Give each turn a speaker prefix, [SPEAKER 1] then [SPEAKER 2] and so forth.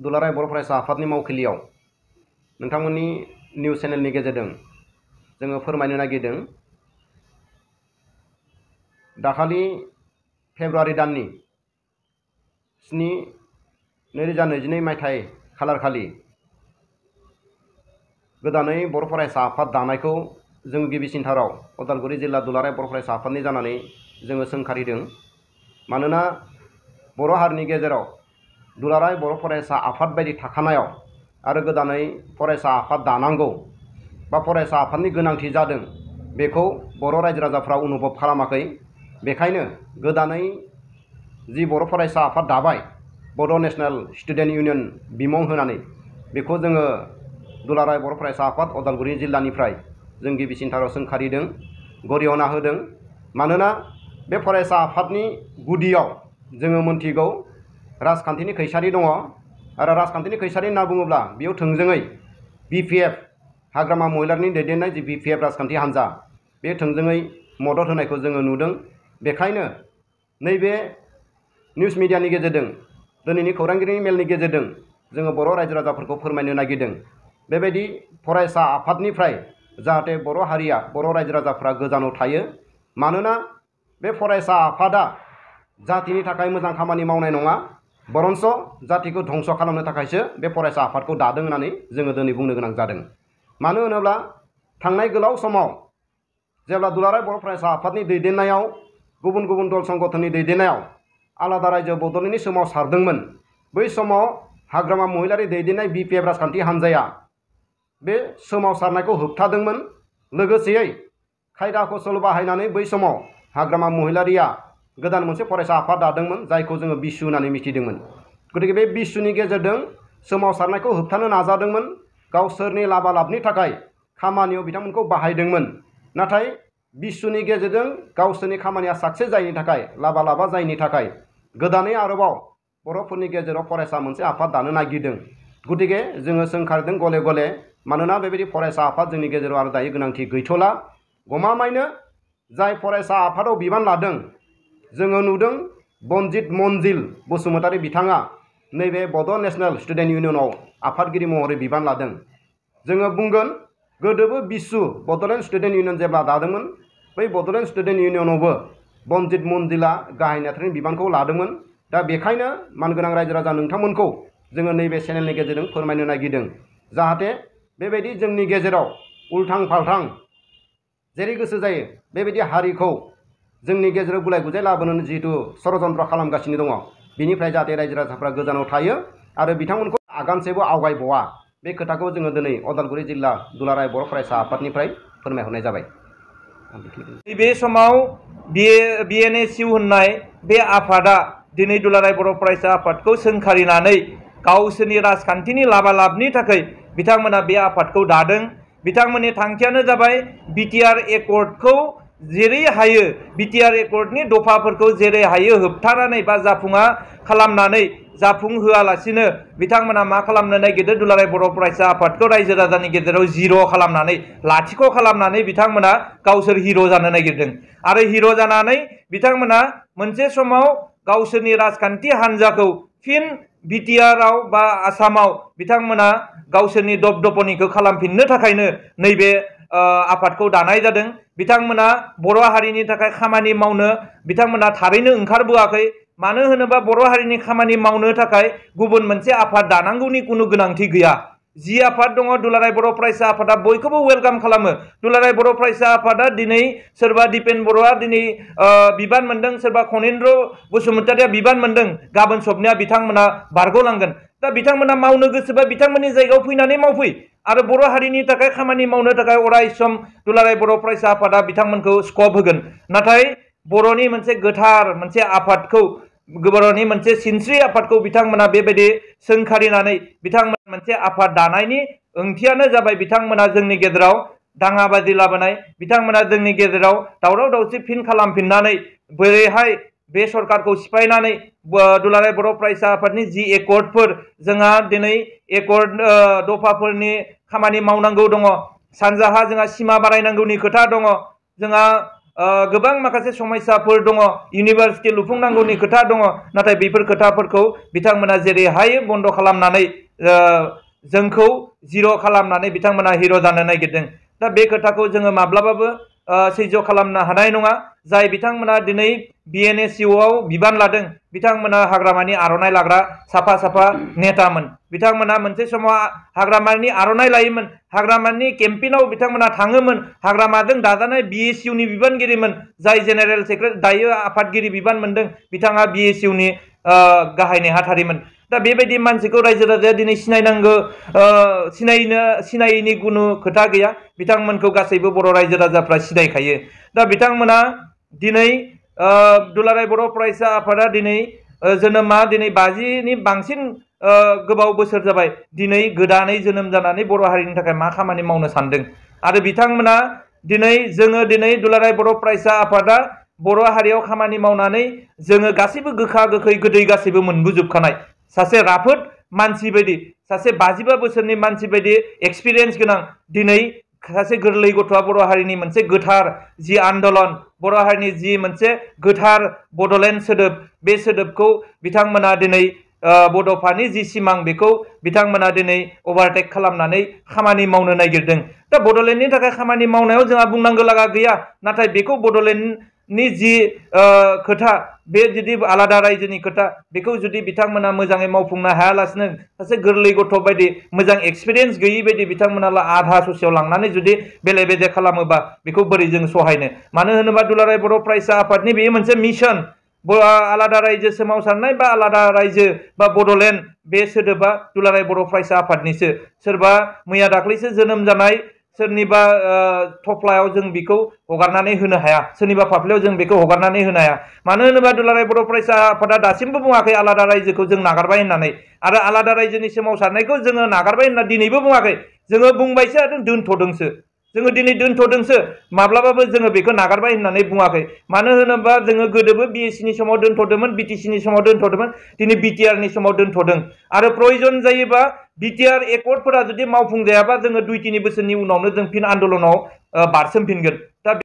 [SPEAKER 1] दुलाराय बर' फरायसा आफादनि मावखिलियाव नोंथांमोननि निउस चेनेलनि गेजेरजों जोङो फोरमायनो नागिरदों दाखालि फेब्रुवारि दाननि स्नि नैरोजा नैजिनै मायथाइ खालारखालि गोदानै बर' फरायसा आफाद दानायखौ जों गिबिसिनथाराव अदालगुरि जिल्ला दुलाराय बर' फरायसा आफादनि जानानै जोङो सोंखारिदों मानोना बर' हारिनि गेजेराव दुलाराय बर' फरायसा आफाद बायदि थाखानायाव आरो गोदानै फरायसा आफाद दानांगौ बा फरायसा आफादनि गोनांथि जादों बेखौ बर' रायजो राजाफ्रा अनुभब खालामाखै बेखायनो गोदानै जि बर' फरायसा आफाद दाबाय बड' नेसनेल स्टुडेन्ट इउनियन बिमुं होनानै बेखौ जोङो दुलाराय बर' फरायसा आफाद उदालगुरि जिल्लानिफ्राय जों गिबि सिन्थाराव सोंखारिदों गरिहना होदों मानोना बे फरायसा आफादनि गुदियाव जोङो मोन्थिगौ राजखान्थिनि खैसारि दङ आरो राजखान्थिनि खैसारि होनना बुङोब्ला हाग्रामा महिलारनि दैदेननाय जि बि पि एफ राजखान्थि हान्जा बे थोंजोङै मदद होनायखौ जोङो नुदों बेखायनो नैबे निउस मिडियानि गेजेरजों दिनैनि खौरांगिरिनि मेलनि गेजेरजों जोङो बर' रायजो राजाफोरखौ फोरमायनो नागिरदों बेबायदि फरायसा आफादनिफ्राय जाहाथे बर' हारिया बर' रायजो राजाफ्रा गोजानाव थायो मानोना बे फरायसा आफादा जातिनि थाखाय मोजां खामानि मावनाय नङा बरंस जातिको ध्वंस खालामनो थाखायसो बे फरायसा आफादखौ दादों होननानै जोङो दिनै बुंनो गोनां जादों मानो होनोब्ला थांनाय गोलाव समाव जेब्ला दुलाराय बर' फरायसा आफादनि दैदेननायाव गुबुन गुबुन दल संगठननि दैदेननायाव आलादा रायजो बदलनि समाव सारदोंमोन बै समाव हाग्रामा महिलारि दैदेननाय बि पि एफ राजखान्थि हान्जाया बे सोमावसारनायखौ होबथादोंमोन लोगोसेयै खायदा कौशल बाहायनानै बै समाव हाग्रामा महिलारिया गोदान मोनसे फरायसा आफाद दादोंमोन जायखौ जोङो बिसु होननानै मिथिदोंमोन गतिके बे बिसुनि गेजेरजों सोमावसारनायखौ होबथानो नाजादोंमोन गावसोरनि लाबा लाबनि थाखाय खामानियाव बिथांमोनखौ बाहायदोंमोन नाथाय बिसुनि गेजेरजों गावसोरनि खामानिया साक्सेस जायैनि थाखाय लाबा लाबा जायैनि थाखाय गोदानै आरोबाव बर'फोरनि गेजेराव फरायसा मोनसे आफाद दानो नागिरदों गतिके जोङो सोंखारदों गले गले मानोना बेबायदि फरायसा आफाद जोंनि गेजेराव आरो दायो गोनांथि गैथ'ला गमामायैनो जाय फरायसा आफादाव बिबान लादों जो नुदों बनजित मन्जिल बसुमतारी बिथाङा नैबे बड' नेशनेल स्टुडेन्ट इउनियनाव आफादगिरि महरै बिबान लादों जोङो बुंगोन गोदोबो बिसु बड'लेण्ड स्टुडेन्ट इउनियन जेब्ला दादोंमोन बै बड'लेण्ड स्टुडेन्ट इउनियनावबो बनजित मन्जिला गाहाय नेथारिनि बिबानखौ लादोंमोन दा बेखायनो मानगोनां रायजो राजा नोंथांमोनखौ जोङो नैबे चेनेलनि गेजेरजों फोरमायनो नागिरदों जाहाथे बेबायदि जोंनि गेजेराव उल्थां फाल्थां जेरै गोसो जायो बेबायदि हारिखौ जोंनि गेजेराव गुलाई गुजाय लाबोनानै जिहेतु सरजन्त्र खालामगासिनो दङ बिनिफ्राय जाहाथे रायजो राजाफ्रा गोजानाव थायो आरो बिथांमोनखौ आगानसेबो आवगायबावा बे खोथाखौ जोङो दिनै अदालगुरि जिल्ला दुलाराय बर' फरायसा आफादनिफ्राय फोरमायहरनाय जाबाय नैबे समाव बि
[SPEAKER 2] एन ए सिउ होननाय बे आफादा दिनै दुलाराय बर' फरायसा आफादखौ सोंखारिनानै गावसोरनि राजखान्थिनि लाबा लाबनि थाखाय बिथांमोना बे आफादखौ दादों बिथांमोननि थांखियानो जाबाय बि टि आर एकर्डखौ जेरै हायो बिटिआर एकर्डनि दफाफोरखौ जेरै हायो होबथानानै बा जाफुङा खालामनानै जाफुं होआलासिनो बिथांमोना मा खालामनो नागिरदों दुलाराय बर' फरायसा आफादखौ रायजो राजानि गेजेराव जिर' खालामनानै लाथिख' खालामनानै बिथांमोना गावसोर हिर' जानो नागिरदों आरो हिर' जानानै बिथांमोना मोनसे समाव गावसोरनि राजखान्थि हान्जाखौ फिन बिटिआरआव बा आसामाव बिथांमोना गावसोरनि दब दबदबनिखौ खालामफिननो थाखायनो नैबे आफादखौ दानाय जादों बिथांमोना बर' हारिनि थाखाय खामानि मावनो बिथांमोना थारैनो ओंखारबोआखै मानो होनोबा बर' हारिनि खामानि मावनो थाखाय गुबुन मोनसे आफाद दानांगौनि कुनु गोनांथि गैया जि आफाद दङ दुलाराय बर' फरायसा आफादा बयखौबो वेलकाम खालामो दुलाराय बर' फरायसा आफादा दिनै सोरबा दिपेन बर'आ दिनै बिबान मोन्दों सोरबा खनेन्द्र बसुमतारिया बिबान मोन्दों गाबोन सबनिया बिथांमोना बारग'लांगोन दा बिथांमोना मावनो गोसोबा बिथांमोननि जायगायाव फैनानै मावफै आरो बर' हारिनि थाखाय खामानि मावनो थाखाय अराय सम दुलाराय बर' फरायसा आफादा बिथांमोनखौ स्कप होगोन नाथाय बर'नि मोनसे गोथार मोनसे आफादखौ बर'नि मोनसे सिनस्रि आफादखौ बिथांमोना बेबायदि सोंखारिनानै बिथांमोन मोनसे आफाद दानायनि ओंथियानो जाबाय बिथांमोना जोंनि गेजेराव दाङाबाजि लाबोनाय बिथांमोना जोंनि गेजेराव दावराव दावसि फिन खालामफिननानै बोरैहाय बे सरकारखौ सिफायनानै दुलाराय बर' फरायसा आफादनि जि एकर्डफोर जोंहा दिनै एकर्ड दफाफोरनि खामानि मावनांगौ दङ सानजाहा जोंहा सिमा बारायनांगौनि खोथा दङ जोंहा गोबां माखासे समस्याफोर दङ इउनिभार्सिटि लुफुंनांगौनि खोथा दङ नाथाय बेफोर खोथाफोरखौ बिथांमोना जेरै हायो बन्द' खालामनानै जोंखौ जिर' खालामनानै बिथांमोना हिर' जानो नागिरदों दा बे खोथाखौ जोङो माब्लाबाबो सैज्य खालामनो हानाय नङा जाय बिथांमोना दिनै बिएनएसिअआव e बिबान लादों बिथांमोना हाग्रामानि आर'नाइ लाग्रा साफा साफा नेतामोन बिथांमोना मोनसे समाव हाग्रामानि आर'नाइ लायोमोन हाग्रामानि केम्पेइनाव बिथांमोना थाङोमोन हाग्रामाजों दाजानाय बिएसिउनि बिबानगिरिमोन जाय जेनेरेल सेक्रेटारि दायो आफादगिरि बिबान मोन्दों बिथाङा बिएसिउनि गाहाय नेहाथारिमोन दा बेबायदि मानसिखौ रायजो राजाया दिनै सिनायनांगौ सिनायनो सिनायैनि गुनु खोथा गैया बिथांमोनखौ गासैबो बर' रायजो राजाफ्रा सिनायखायो दा बिथांमोना दिनै दुलाराय बर' फरायसा आफादा दिनै जोनोमा दिनै बाजिनि बांसिन गोबाव बोसोर जाबाय दिनै गोदानै जोनोम जानानै बर' हारिनि थाखाय मा खामानि मावनो सानदों आरो बिथांमोना दिनै जोङो दिनै दुलाराय बर' फरायसा आफादा बर' हारियाव खामानि मावनानै जोङो गासैबो गोखा गोखै गोदै गासैबो मोनबोजोबखानाय सासे राफोद मानसि बायदि सासे बाजिबा बोसोरनि मानसि बायदि एक्सपिरियेन्स गोनां दिनै सासे गोरलै गथ'आ बर' हारिनि मोनसे गोथार जि आन्दलन बर' हारिनि जि मोनसे गोथार बड'लेण्ड सोदोब बे सोदोबखौ बिथांमोना दिनै बड'फानि जि सिमां बेखौ बिथांमोना दिनै अभारटेक खालामनानै खामानि मावनो नागिरदों दा बड'लेण्डनि थाखाय खामानि मावनायाव जोंहा बुंनांगौ लागा गैया नाथाय बेखौ बड'लेण्ड जी जि खोथा बे जुदि आलादा रायजोनि खोथा बेखौ जुदि बिथांमोना मोजाङै मावफुंनो हायालासिनो सासे गोरलै गथ' बायदि मोजां एक्सपिरियेन्स गैयि आधा ससेयाव लांनानै जुदि बेले बेजे खालामोबा बेखौ बोरै जों सहायनो मानो होनोबा दुलाराय बर' फरायसा आफादनि बेयो मोनसे मिशन आलादा रायजो सोमावसारनाय बा आलादा रायजो बा बड'लेण्ड बे सोदोबा दुलाराय बर' फरायसा आफादनिसो सोरबा मैया दाख्लैसो जोनोम जानाय सोरनिबा थफ्लायाव जों बेखौ हगारनानै होनो हाया सोरनिबा फाफ्लायाव जों बेखौ हगारनानै होनो हाया मानो होनोबा दुलाराय बर' फरायसा आफादा दासिमबो बुङाखै आलादा रायजोखौ जों नागारबाय होननानै आरो आलादा रायजोनि सोमावसारनायखौ जोङो नागारबाय होनना दिनैबो बुङाखै जोङो बुंबायसो आरो दोनथ'दोंसो जोङो दिनै दोनथ'दोंसो माब्लाबाबो जोङो बेखौ नागारबाय होननानै बुङाखै मानो होनोबा जोङो गोदोबो बि एस सिनि समाव दोनथ'दोंमोन बि टि बिटिसिनि समाव दोनथ'दोंमोन दिनै बि टि बिटिआरनि समाव दोनथ'दों आरो प्रयजन जायोबा एकर्ड एकर्डफोरा जुदि मावफुंजायाबा जोङो दुइटिनि बोसोरनि उनावनो जों फिन आन्दलनाव बारसोमफिनगोन दा